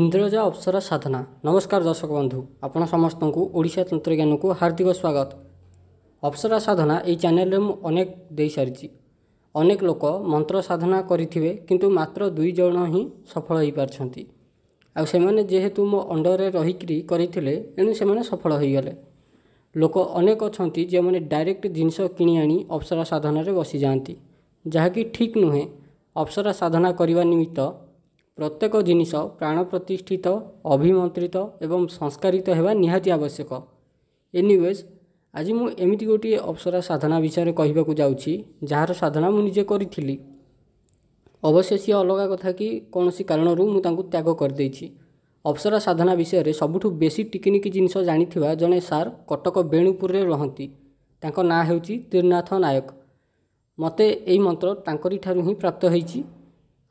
ইন্দ্রজা অপ্সরা ସାଧନା ନମସ୍କାର ଦର୍ଶକ ବନ୍ଧୁ ଆପଣ ସମସ୍ତଙ୍କୁ ଓଡ଼ିଶା ତନ୍ତ୍ରଜ୍ଞାନକୁ ହାର୍ଦ୍ଦିକ ସ୍ୱାଗତ ଅପ୍ସରା ସାଧନା ଏହି ଚ୍ୟାନେଲରେ ମୁଁ ଅନେକ ଦେଇସାରିଛି ଅନେକ ଲୋକ ମନ୍ତ୍ର ସାଧନା କରିଥିବେ କିନ୍ତୁ ମାତ୍ର ଦୁଇ ଜଣ ହିଁ ସଫଳ ହୋଇପାରିଛନ୍ତି ଆଉ ସେମାନେ ଯେହେତୁ ମୋ ଅଣ୍ଡରରେ ରହିକରି କରିଥିଲେ ଏଣୁ ସେମାନେ ସଫଳ ହୋଇଗଲେ ଲୋକ ଅନେକ ଅଛନ୍ତି ଯେଉଁମାନେ ଡାଇରେକ୍ଟ ଜିନିଷ କିଣି ଆଣି ଅପ୍ସରା ସାଧନାରେ ବସିଯାଆନ୍ତି ଯାହାକି ଠିକ୍ ନୁହେଁ ଅପ୍ସରା ସାଧନା କରିବା ନିମିତ୍ତ ପ୍ରତ୍ୟେକ ଜିନିଷ ପ୍ରାଣ ପ୍ରତିଷ୍ଠିତ ଅଭିମନ୍ତ୍ରିତ ଏବଂ ସଂସ୍କାରିତ ହେବା ନିହାତି ଆବଶ୍ୟକ ଏନିୱେଜ୍ ଆଜି ମୁଁ ଏମିତି ଗୋଟିଏ ଅପସରା ସାଧନା ବିଷୟରେ କହିବାକୁ ଯାଉଛି ଯାହାର ସାଧନା ମୁଁ ନିଜେ କରିଥିଲି ଅବଶ୍ୟ ସିଏ ଅଲଗା କଥା କି କୌଣସି କାରଣରୁ ମୁଁ ତାଙ୍କୁ ତ୍ୟାଗ କରିଦେଇଛି ଅପସରା ସାଧନା ବିଷୟରେ ସବୁଠୁ ବେଶୀ ଟିକିନିକି ଜିନିଷ ଜାଣିଥିବା ଜଣେ ସାର୍ କଟକ ବେଣୁପୁରରେ ରହନ୍ତି ତାଙ୍କ ନାଁ ହେଉଛି ତ୍ରିନାଥ ନାୟକ ମୋତେ ଏହି ମନ୍ତ୍ର ତାଙ୍କରିଠାରୁ ହିଁ ପ୍ରାପ୍ତ ହୋଇଛି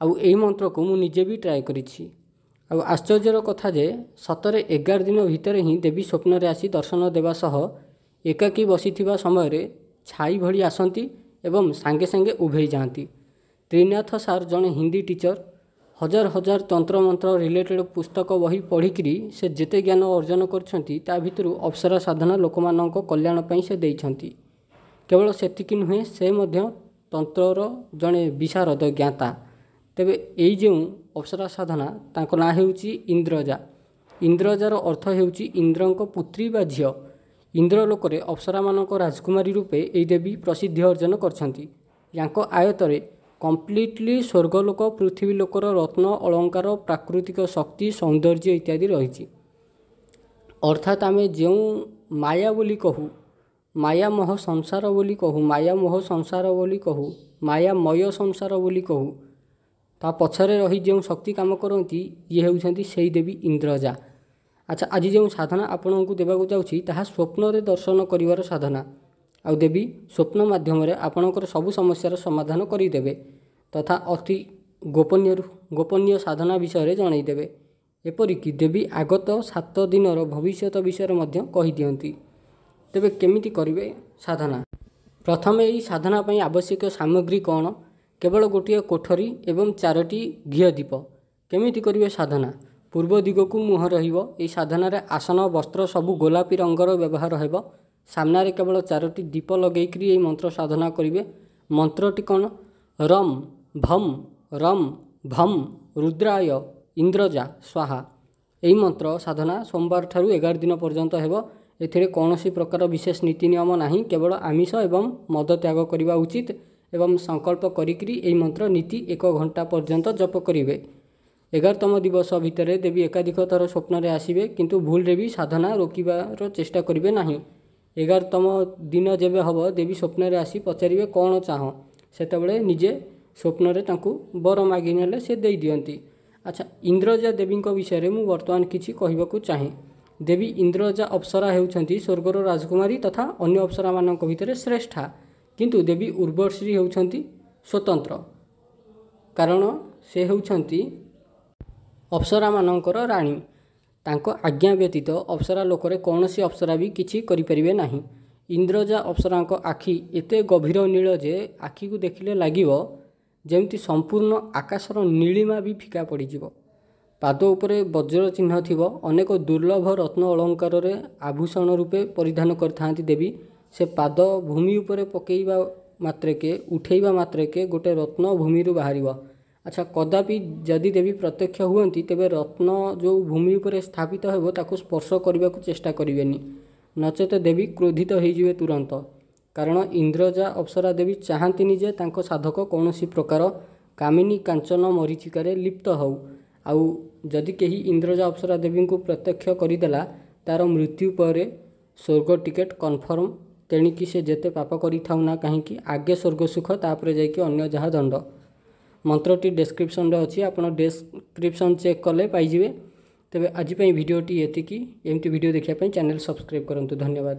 ଆଉ ଏହି ମନ୍ତ୍ରକୁ ମୁଁ ନିଜେ ବି ଟ୍ରାଏ କରିଛି ଆଉ ଆଶ୍ଚର୍ଯ୍ୟର କଥା ଯେ ସତରେ ଏଗାର ଦିନ ଭିତରେ ହିଁ ଦେବୀ ସ୍ୱପ୍ନରେ ଆସି ଦର୍ଶନ ଦେବା ସହ ଏକାକୀ ବସିଥିବା ସମୟରେ ଛାଇ ଭଳି ଆସନ୍ତି ଏବଂ ସାଙ୍ଗେ ସାଙ୍ଗେ ଉଭେଇ ଯାଆନ୍ତି ତ୍ରିନାଥ ସାର୍ ଜଣେ ହିନ୍ଦୀ ଟିଚର୍ ହଜାର ହଜାର ତନ୍ତ୍ର ମନ୍ତ୍ର ରିଲେଟେଡ଼ ପୁସ୍ତକ ବହି ପଢ଼ିକରି ସେ ଯେତେ ଜ୍ଞାନ ଅର୍ଜନ କରିଛନ୍ତି ତା ଭିତରୁ ଅବସର ସାଧନା ଲୋକମାନଙ୍କ କଲ୍ୟାଣ ପାଇଁ ସେ ଦେଇଛନ୍ତି କେବଳ ସେତିକି ନୁହେଁ ସେ ମଧ୍ୟ ତନ୍ତ୍ରର ଜଣେ ବିଶାରଦ ଜ୍ଞାତା ତେବେ ଏଇ ଯେଉଁ ଅପସରା ସାଧନା ତାଙ୍କ ନାଁ ହେଉଛି ଇନ୍ଦ୍ରଜା ଇନ୍ଦ୍ରଜାର ଅର୍ଥ ହେଉଛି ଇନ୍ଦ୍ରଙ୍କ ପୁତ୍ରୀ ବା ଝିଅ ଇନ୍ଦ୍ର ଲୋକରେ ଅପସରାମାନଙ୍କ ରାଜକୁମାରୀ ରୂପେ ଏହି ଦେବୀ ପ୍ରସିଦ୍ଧି ଅର୍ଜନ କରିଛନ୍ତି ୟାଙ୍କ ଆୟତରେ କମ୍ପ୍ଲିଟଲି ସ୍ୱର୍ଗ ଲୋକ ପୃଥିବୀ ଲୋକର ରତ୍ନ ଅଳଙ୍କାର ପ୍ରାକୃତିକ ଶକ୍ତି ସୌନ୍ଦର୍ଯ୍ୟ ଇତ୍ୟାଦି ରହିଛି ଅର୍ଥାତ୍ ଆମେ ଯେଉଁ ମାୟା ବୋଲି କହୁ ମାୟା ମହ ସଂସାର ବୋଲି କହୁ ମାୟା ମହ ସଂସାର ବୋଲି କହୁ ମାୟାମୟ ସଂସାର ବୋଲି କହୁ ତା ପଛରେ ରହି ଯେଉଁ ଶକ୍ତି କାମ କରନ୍ତି ଇଏ ହେଉଛନ୍ତି ସେଇ ଦେବୀ ଇନ୍ଦ୍ରଜା ଆଚ୍ଛା ଆଜି ଯେଉଁ ସାଧନା ଆପଣଙ୍କୁ ଦେବାକୁ ଯାଉଛି ତାହା ସ୍ୱପ୍ନରେ ଦର୍ଶନ କରିବାର ସାଧନା ଆଉ ଦେବୀ ସ୍ୱପ୍ନ ମାଧ୍ୟମରେ ଆପଣଙ୍କର ସବୁ ସମସ୍ୟାର ସମାଧାନ କରିଦେବେ ତଥା ଅତି ଗୋପନୀୟରୁ ଗୋପନୀୟ ସାଧନା ବିଷୟରେ ଜଣାଇଦେବେ ଏପରିକି ଦେବୀ ଆଗତ ସାତ ଦିନର ଭବିଷ୍ୟତ ବିଷୟରେ ମଧ୍ୟ କହିଦିଅନ୍ତି ତେବେ କେମିତି କରିବେ ସାଧନା ପ୍ରଥମେ ଏହି ସାଧନା ପାଇଁ ଆବଶ୍ୟକୀୟ ସାମଗ୍ରୀ କ'ଣ କେବଳ ଗୋଟିଏ କୋଠରୀ ଏବଂ ଚାରୋଟି ଘିଅ ଦୀପ କେମିତି କରିବେ ସାଧନା ପୂର୍ବ ଦିଗକୁ ମୁହଁ ରହିବ ଏହି ସାଧନାରେ ଆସନ ବସ୍ତ୍ର ସବୁ ଗୋଲାପୀ ରଙ୍ଗର ବ୍ୟବହାର ହେବ ସାମ୍ନାରେ କେବଳ ଚାରୋଟି ଦୀପ ଲଗାଇକରି ଏହି ମନ୍ତ୍ର ସାଧନା କରିବେ ମନ୍ତ୍ରଟି କ'ଣ ରମ୍ ଭମ୍ ରମ୍ ଭମ୍ ରୁଦ୍ରାୟ ଇନ୍ଦ୍ରଜା ସ୍ୱାହା ଏହି ମନ୍ତ୍ର ସାଧନା ସୋମବାର ଠାରୁ ଏଗାର ଦିନ ପର୍ଯ୍ୟନ୍ତ ହେବ ଏଥିରେ କୌଣସି ପ୍ରକାର ବିଶେଷ ନୀତି ନିୟମ ନାହିଁ କେବଳ ଆମିଷ ଏବଂ ମଦ ତ୍ୟାଗ କରିବା ଉଚିତ ଏବଂ ସଂକଳ୍ପ କରିକିରି ଏହି ମନ୍ତ୍ର ନୀତି ଏକ ଘଣ୍ଟା ପର୍ଯ୍ୟନ୍ତ ଜପ କରିବେ ଏଗାରତମ ଦିବସ ଭିତରେ ଦେବୀ ଏକାଧିକ ଥର ସ୍ୱପ୍ନରେ ଆସିବେ କିନ୍ତୁ ଭୁଲରେ ବି ସାଧନା ରୋକିବାର ଚେଷ୍ଟା କରିବେ ନାହିଁ ଏଗାରତମ ଦିନ ଯେବେ ହେବ ଦେବୀ ସ୍ୱପ୍ନରେ ଆସି ପଚାରିବେ କ'ଣ ଚାହଁ ସେତେବେଳେ ନିଜେ ସ୍ୱପ୍ନରେ ତାଙ୍କୁ ବର ମାଗି ନେଲେ ସେ ଦେଇଦିଅନ୍ତି ଆଚ୍ଛା ଇନ୍ଦ୍ରଜା ଦେବୀଙ୍କ ବିଷୟରେ ମୁଁ ବର୍ତ୍ତମାନ କିଛି କହିବାକୁ ଚାହେଁ ଦେବୀ ଇନ୍ଦ୍ରଜା ଅପ୍ସରା ହେଉଛନ୍ତି ସ୍ୱର୍ଗର ରାଜକୁମାରୀ ତଥା ଅନ୍ୟ ଅପ୍ସରାମାନଙ୍କ ଭିତରେ ଶ୍ରେଷ୍ଠା କିନ୍ତୁ ଦେବୀ ଉର୍ବଶ୍ରୀ ହେଉଛନ୍ତି ସ୍ୱତନ୍ତ୍ର କାରଣ ସେ ହେଉଛନ୍ତି ଅପ୍ସରାମାନଙ୍କର ରାଣୀ ତାଙ୍କ ଆଜ୍ଞା ବ୍ୟତୀତ ଅପ୍ସରା ଲୋକରେ କୌଣସି ଅପ୍ସରା ବି କିଛି କରିପାରିବେ ନାହିଁ ଇନ୍ଦ୍ରଜା ଅପ୍ସରାଙ୍କ ଆଖି ଏତେ ଗଭୀର ନୀଳ ଯେ ଆଖିକୁ ଦେଖିଲେ ଲାଗିବ ଯେମିତି ସମ୍ପୂର୍ଣ୍ଣ ଆକାଶର ନୀଳିମା ବି ଫିକା ପଡ଼ିଯିବ ପାଦ ଉପରେ ବଜ୍ର ଚିହ୍ନ ଥିବ ଅନେକ ଦୁର୍ଲଭ ରତ୍ନ ଅଳଙ୍କାରରେ ଆଭୂଷଣ ରୂପେ ପରିଧାନ କରିଥାନ୍ତି ଦେବୀ ସେ ପାଦ ଭୂମି ଉପରେ ପକାଇବା ମାତ୍ରକେ ଉଠାଇବା ମାତ୍ରକେ ଗୋଟେ ରତ୍ନ ଭୂମିରୁ ବାହାରିବ ଆଚ୍ଛା କଦାପି ଯଦି ଦେବୀ ପ୍ରତ୍ୟକ୍ଷ ହୁଅନ୍ତି ତେବେ ରତ୍ନ ଯେଉଁ ଭୂମି ଉପରେ ସ୍ଥାପିତ ହେବ ତାକୁ ସ୍ପର୍ଶ କରିବାକୁ ଚେଷ୍ଟା କରିବେନି ନଚେତ ଦେବୀ କ୍ରୋଧିତ ହୋଇଯିବେ ତୁରନ୍ତ କାରଣ ଇନ୍ଦ୍ରଜା ଅପ୍ସରା ଦେବୀ ଚାହାନ୍ତିନି ଯେ ତାଙ୍କ ସାଧକ କୌଣସି ପ୍ରକାର କାମିନୀ କାଞ୍ଚନ ମରିଚିକାରେ ଲିପ୍ତ ହେଉ ଆଉ ଯଦି କେହି ଇନ୍ଦ୍ରଜା ଅପ୍ସରା ଦେବୀଙ୍କୁ ପ୍ରତ୍ୟକ୍ଷ କରିଦେଲା ତା'ର ମୃତ୍ୟୁ ପରେ ସ୍ୱର୍ଗ ଟିକେଟ୍ କନଫର୍ମ तेणिकी से जिते पाप करना कहीं आगे स्वर्ग सुख तापर जा दंड मंत्रटी डेस्क्रिपन अच्छी आप डेस्क्रिप्स चेक कले पाइबे तेज आजपाई भिडियोटी एमती भिड देखापी चेल सब्सक्राइब करूँ धन्यवाद